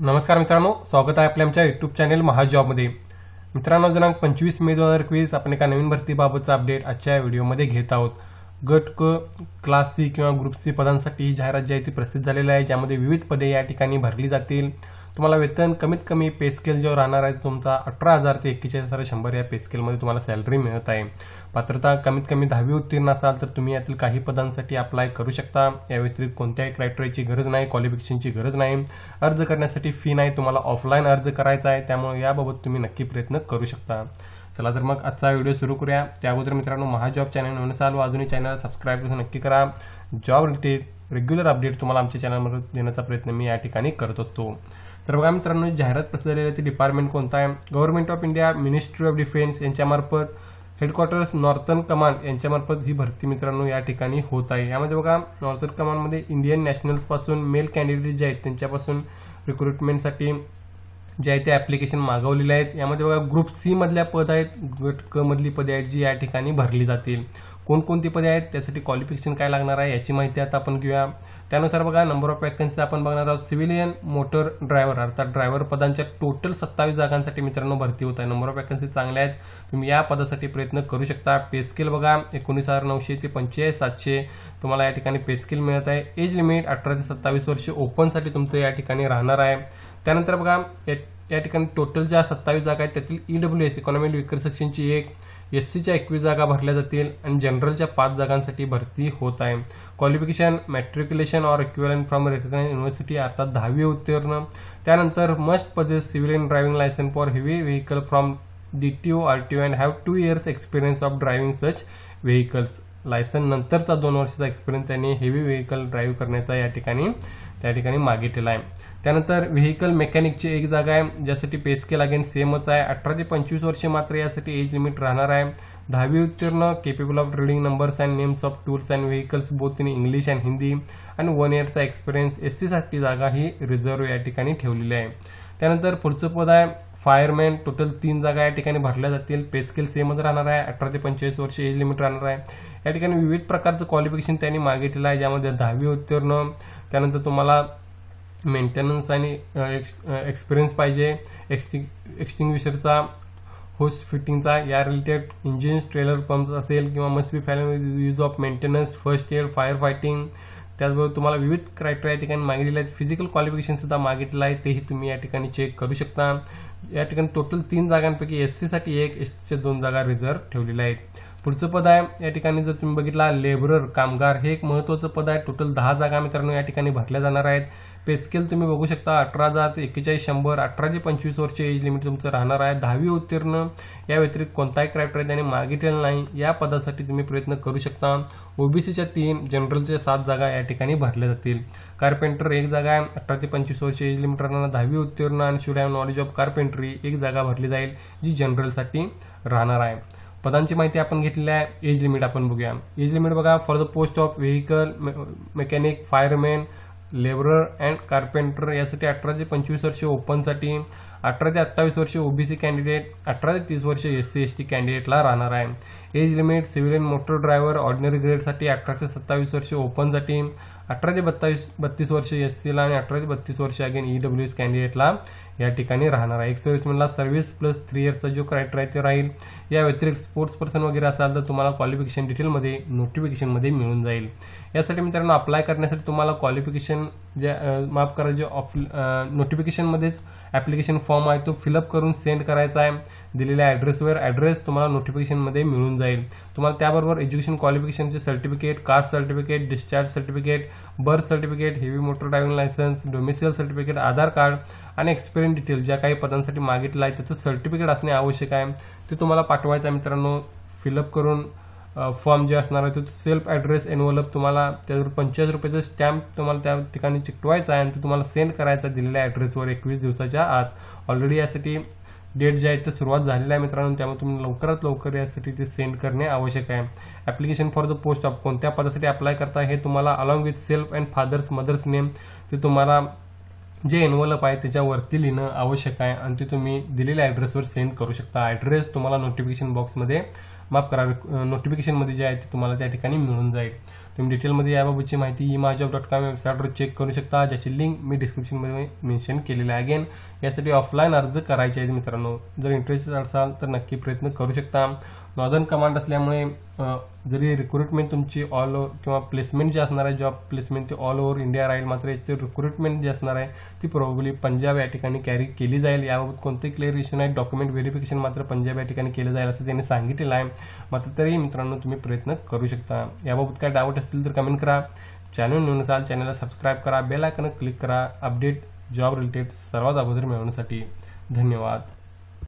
नमस्कार मित्रांनो स्वागत आहे आपल्या आमच्या युट्यूब चॅनेल महाजॉबमध्ये मित्रांनो दिनांक पंचवीस मे दोन हजार एकवीस आपण एका नवीन भरतीबाबतचा अपडेट आजच्या व्हिडिओमध्ये घेत आहोत गट क क्लास सी किंवा ग्रुप सी पदांसाठी ही जाहिरात जी आहे ती प्रसिद्ध झालेली आहे ज्यामध्ये विविध पदे या ठिकाणी भरली जातील तुम्हाला वेतन कमीत कमी पे स्केल जो राहणार आहे तुमचा अठरा हजार ते एक्केचाळीस हजार शंभर या पे स्केलमध्ये तुम्हाला सॅलरी मिळत आहे पात्रता कमीत कमी दहावी उत्तीर्ण असाल तर तुम्ही यातील काही पदांसाठी अप्लाय करू शकता या व्यतिरिक्त कोणत्याही क्रायटेरियाची गरज नाही क्वालिफिकेशनची गरज नाही अर्ज करण्यासाठी फी नाही तुम्हाला ऑफलाईन अर्ज करायचा आहे त्यामुळे याबाबत तुम्ही नक्की प्रयत्न करू शकता चला तर मग आजचा व्हिडिओ सुरू करूया त्या अगोदर मित्रांनो महाजॉब चॅनल नवीन असाल व अजूनही चॅनल सबस्क्राईब करून नक्की करा जॉब रिलेटेड रेग्युलर अपडेट तुम्हाला आमच्या चॅनलमध्ये देण्याचा प्रयत्न मी या ठिकाणी करत असतो तर बघा मित्रांनो जाहिरात प्रसिद्ध झालेली आहे ती डिपार्टमेंट कोणता आहे government of India ministry of defence यांच्यामार्फत हेडक्वार्टर्स नॉर्थन कमांड यांच्यामार्फत ही भरती मित्रांनो या ठिकाणी होत आहे यामध्ये बघा नॉर्थन कमांडमध्ये इंडियन नॅशनल्सपासून मेल कॅन्डिडेट जे आहेत त्यांच्यापासून रिक्रुटमेंटसाठी जे आहे ते ॲप्लिकेशन मागवलेले आहेत यामध्ये बघा ग्रुप सी मधल्या पद आहेत गट क मधली पदे आहेत जी या ठिकाणी भरली जातील कोणकोणती पदे आहेत त्यासाठी क्वालिफिकेशन काय लागणार आहे याची माहिती आता आपण घेऊया त्यानुसार बघा नंबर ऑफ वॅकन्सी आपण बघणार आहोत सिव्हिलियन मोटर ड्रायव्हर अर्थात ड्रायव्हर पदांच्या टोटल सत्तावीस जागांसाठी मित्रांनो भरती होत आहे नंबर ऑफ वॅकन्सी चांगल्या आहेत तुम्ही या पदासाठी प्रयत्न करू शकता पेस्केल बघा एकोणीस हजार नऊशे ते पंचेचाळीस सातशे तुम्हाला या ठिकाणी पेस्केल मिळत आहे एज लिमिट अठरा ते सत्तावीस वर्ष ओपनसाठी तुमचं या ठिकाणी राहणार आहे त्यानंतर बघा या ठिकाणी टोटल ज्या सत्तावीस जागा आहेत त्यातील ईडब्ल्यू एस इकॉनॉमी विकर सेक्शनची एक एस सीच्या एकवीस जागा भरल्या जातील आणि जनरलच्या पाच जागांसाठी भरती होत आहे qualification matriculation or equivalent from recognise university अर्थात दहावी उत्तीर्ण त्यानंतर must possess civil and driving licence for heavy vehicle from T O and have two years experience of driving such vehicles licence नंतरचा दोन वर्षाचा एक्सपिरियन्स त्यांनी हेवी व्हेकल ड्राईव्ह करण्याचा या ठिकाणी त्या ठिकाणी मागितलेला आहे त्यानंतर व्हेकल मेकॅनिकची एक जागा आहे ज्यासाठी पे स्केल अगेन सेमच आहे अठरा ते पंचवीस वर्षे मात्र यासाठी एज लिमिट राहणार आहे दहावी उत्तीर्ण capable of reading numbers and names of tools and vehicles both in English and Hindi आणि वन इयरचा एक्सपिरियन्स एस सीसाठी जागा ही रिझर्व्ह या ठिकाणी ठेवलेली आहे त्यानंतर पुढचं पद आहे फायरमॅन टोटल तीन जागा या ठिकाणी भरल्या जातील पेस्केल सेमच राहणार आहे अठरा ते पंचेचाळीस वर्ष एज लिमिट राहणार आहे या ठिकाणी विविध प्रकारचं क्वालिफिकेशन त्यांनी मागितलेलं आहे ज्यामध्ये दहावी उत्तीर्ण त्यानंतर तुम्हाला मेंटेनन्स आणि एक्सपिरियन्स पाहिजे एक्स्टिंग एक्स्टिंग्विशरचा होस्ट फिटिंगचा या रिलेटेड इंजिन्स ट्रेलर पंप असेल किंवा must be with use of maintenance first aid fire fighting त्याचबरोबर तुम्हाला विविध क्रायटेरिया या ठिकाणी मागितलेले आहेत फिजिकल सुद्धा मागितलं आहे तेही तुम्ही या ठिकाणी चेक करू शकता या ठिकाणी टोटल तीन जागांपैकी एस सीसाठी एक एस टीच्या दोन जागा रिझर्व्ह ठेवलेल्या आहेत पुढचं पद आहे या ठिकाणी जर तुम्ही बघितला लेबरर कामगार हे एक महत्त्वाचं पद आहे टोटल दहा जागा मित्रांनो या ठिकाणी भरल्या जाणार आहेत पेस्केल तुम्ही बघू शकता अठरा हजार एक्केचाळीस शंभर अठरा ते पंचवीस वर्ष एज लिमिट तुमचं राहणार आहे दहावी उत्तीर्ण या व्यतिरिक्त कोणताही क्रायटेरिया त्याने मागितलेला नाही या पदासाठी तुम्ही प्रयत्न करू शकता ओबीसीच्या तीन जनरलच्या सात जागा या ठिकाणी भरल्या जातील कार्पेंटर एक जागा आहे अठरा ते पंचवीस वर्ष एज लिमिट राहणार दहावी उत्तीर्ण आणि शिवाय नॉलेज ऑफ कार्पेंटरी एक जागा भरली जाईल जी जनरलसाठी राहणार आहे पदांची माहिती आपण घेतलेली आहे एज लिमिट आपण बघूया एज लिमिट बघा for the post of vehicle mechanic fireman labourer and carpenter यासाठी अठराशे ते पंचवीस वर्ष ओपनसाठी अठरा ते अठ्ठावीस वर्ष ओबीसी कॅन्डिडेट अठरा ते तीस वर्ष एस सी एस टी कॅन्डिडेटला राहणार आहे age limit civil and motor driver ordinary ग्रेडसाठी अठरा ते सत्तावीस वर्ष ओपनसाठी अठरा ते बत्तावीस बत्तीस वर्ष एस सीला आणि अठरा ते बत्तीस वर्ष अगेन ई डब्ल्यू एस कॅन्डिडेटला या ठिकाणी राहणार आहे एक सर्व्हिसमॅनला सर्व्हिस प्लस थ्री इयर्सचा जो क्रायटेरिया ते राहील या व्यतिरिक्त स्पोर्ट्स पर्सन वगैरे असाल तर तुम्हाला क्वालिफिकेशन डिटेलमध्ये नोटिफिकेशनमध्ये मिळून जाईल यासाठी मित्रांनो अप्लाय करण्यासाठी तुम्हाला क्वालिफिकेशन जे माफ करा जे ऑफ नोटिफिकेशनमध्येच ॲप्लिकेशन फॉर्म आहे तो फिलअप करून सेंड करायचा आहे दिलेल्या ॲड्रेसवर ॲड्रेस तुम्हाला नोटिफिकेशनमध्ये मिळून जाईल तुम्हाला त्याबरोबर एज्युकेशन क्वालिफिकेशनचे certificate caste certificate discharge certificate birth certificate heavy motor driving licence domicile certificate Aadhaar card आणि एक्सपिरियन्स डिटेल ज्या काही पदांसाठी मागितलं आहे त्याचं सर्टिफिकेट असणे आवश्यक आहे ते तुम्हाला पाठवायचं आहे मित्रांनो फिलअप करून फॉर्म जे असणार आहे तो सेल्फ ॲड्रेस एनवलप तुम्हाला त्याच्यावर पंचाळीस रुपयाचा स्टॅम्प तुम्हाला त्या ठिकाणी चिकटवायचा आहे आणि तो तुम्हाला सेंड करायचा दिलेल्या ॲड्रेसवर एकवीस दिवसाच्या आत ऑलरेडी यासाठी डेट जे आहे ते सुरुवात झालेली आहे मित्रांनो त्यामुळे तुम्ही लवकरात लवकर यासाठी ते सेंड करणे आवश्यक आहे application for the post of कोणत्या पदासाठी अप्लाय करता हे तुम्हाला along with self and father's mother's name ते तुम्हाला जे एनवलप आहे त्याच्यावरती लिहिणं आवश्यक आहे आणि ते तुम्ही दिलेल्या ॲड्रेसवर सेंड करू शकता ॲड्रेस तुम्हाला नोटिफिकेशन बॉक्समध्ये माफ करा नोटिफिकेशनमध्ये जे आहे ते तुम्हाला त्या ठिकाणी मिळून जाईल तुम्ही डिटेलमध्ये याबाबतची माहिती ही माझ्या डॉट कॉम वेबसाईटवर चेक करू शकता ज्याची लिंक मी डिस्क्रिप्शनमध्ये मेन्शन केलेली आहे अगेन यासाठी ऑफलाईन अर्ज करायचे आहेत मित्रांनो जर इंटरेस्टेड असाल तर नक्की प्रयत्न करू शकता नॉर्दन कमांड असल्यामुळे जरी रिक्रुटमेंट तुमची ऑल ओव्हर किंवा प्लेसमेंट जे असणार आहे जॉब प्लेसमेंट ते ऑल ओव्हर इंडिया राहील मात्र याची रिक्रुटमेंट जी असणार आहे ती प्रोबली पंजाब या ठिकाणी कॅरी केली जाईल याबाबत कोणते क्लिअरिफिकेशन आहे डॉक्युमेंट व्हेरिफिकेशन मात्र पंजाब या ठिकाणी केलं जाईल असं त्यांनी सांगितलेलं आहे मात्र तरी मित्रांनो तुम्ही प्रयत्न करू शकता याबाबत काय डाऊट असतील तर कमेंट करा चॅनल नेऊन असाल चॅनलला सबस्क्राईब करा बेल आयकॉन क्लिक करा अपडेट जॉब रिलेटेड सर्वात अगोदर मिळवण्यासाठी धन्यवाद